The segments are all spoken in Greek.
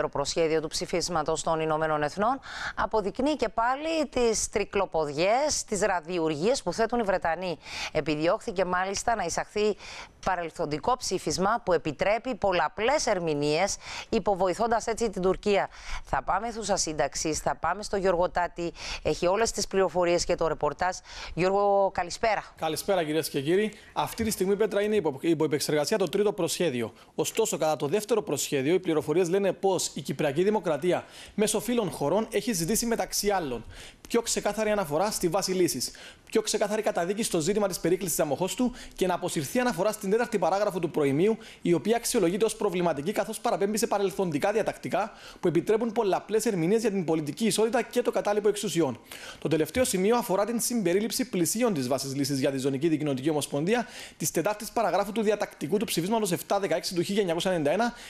Το προσχέδιο του ψηφίσματος των Ηνωμένων Εθνών αποδεικνύει και πάλι τις τρικλοποδιές, τις ραδιουργίες που θέτουν οι Βρετανοί. Επιδιώχθηκε μάλιστα να εισαχθεί παρελθοντικό ψήφισμα που επιτρέπει πολλαπλές ερμηνείες υποβοηθώντας έτσι την Τουρκία. Θα πάμε θούσα σύνταξη, θα πάμε στο Γιώργο Τάτη, έχει όλες τις πληροφορίες και το ρεπορτάζ. Γιώργο, καλησπέρα. Καλησπέρα κύριε και κύριοι. Αυτή τη στιγμή Πέτρα είναι υπό υπεξεργασία το τρίτο προσχέδιο. Ωστόσο κατά το δεύτερο προσχέδιο οι πληροφορίες λένε πως η Κυπριακή Δημοκρατία μέσω φίλων χωρών έχει ζητήσει μεταξύ άλλων πιο ξεκάθαρη αναφορά στη βάση λύσης, πιο ξεκάθαρη καταδίκη στο ζήτημα της περίκλησης του και να αποσυρθεί αναφορά στην τέταρτη παράγραφο του προημίου, η οποία αξιολογείται ως προβληματική καθώς παραπέμπει σε παρελθοντικά διατακτικά που επιτρέπουν πολλαπλές ερμηνείες για την πολιτική ισότητα και το κατάλοιπο εξουσιών. Το τελευταίο σημείο αφορά την συμπερίληψη πλησίων της βάσης λύσης για τη Ζωνική δικοινωτική Ομοσπονδία της τετάρτης παραγράφου του διατακτικού του ψηφίσματος 716 του 1991,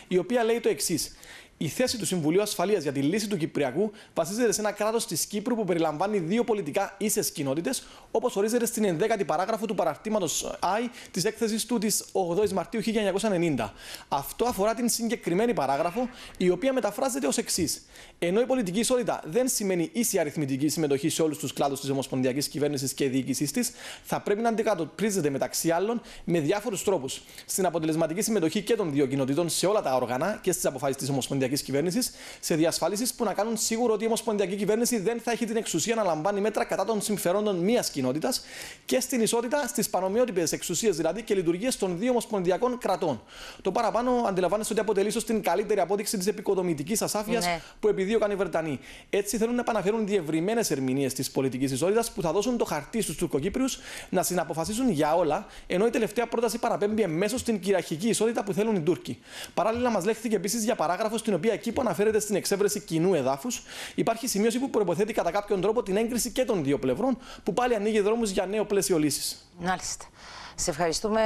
η οποία λέει το εξής. Η θέση του Συμβουλίου Ασφαλείας για τη λύση του Κυπριακού βασίζεται σε ένα κράτος της Κύπρου που περιλαμβάνει δύο πολιτικά ίσες κοινότητες, όπως ορίζεται στην 11η παράγραφο του παραρτήματος I της έκθεσης του της 8η Μαρτίου 1990. Αυτό αφορά την συγκεκριμένη παράγραφο, η οποία μεταφράζεται ως εξής. Ενώ η πολιτική ισότητα δεν σημαίνει ίση αριθμητική συμμετοχή σε όλους τους κλάδους της Ομοσπονδιακής Κυβέρνησης και διοίκησής της, θα πρέπει να αντικατοπτρίζεται μεταξύ άλλων με διάφορους τρόπους στην αποτελεσματική συμμετοχή και των δύο κοινοτήτων σε όλα τα όργανα και στις αποφάσεις της Ομοσπονδιακής Ομοσπονδιακής Κυβέρνησης σε διασφάλιση που να κάνουν σίγουρο ότι η Ομοσπονδιακή Κυβέρνηση δεν θα έχει την εξουσία να λαμβάνει μέτρα κατά των συμφερόντων μιας κοινότητας και στην ισότητα στις πανομοιότυπες εξουσίες δηλαδή και λειτουργίες των δύο Ομοσπονδιακών κρατών. Το παραπάνω αντιλαμβάνεστε ότι αποτελεί ίσως την καλύτερη απόδειξη της επικοδομητικής ασάφειας ναι. που επιδίωκαν οι Βρετανοί. Έτσι θέλουν να επαναφέρουν διευρυμένες ερμηνείες της πολιτικής ισότητας που θα δώσουν το χαρτί στους Τουρκοκύπριους να συναποφασίσουν για όλα, ενώ η τελευταία πρόταση παραπέμπει εμέσως στην κυριαρχική ισότητα που θέλουν οι Τούρκοι. Παράλληλα, μας λέχθηκε επίσης για παράγραφο στην η οποία εκεί που αναφέρεται στην εξέβρεση κοινού εδάφους, υπάρχει σημείωση που προποθέτει κατά κάποιον τρόπο την έγκριση και των δύο πλευρών, που πάλι ανοίγει δρόμους για νέο πλαίσιο λύσης. Μάλιστα. Σε ευχαριστούμε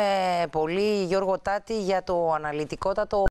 πολύ, Γιώργο Τάτη, για το αναλυτικότατο.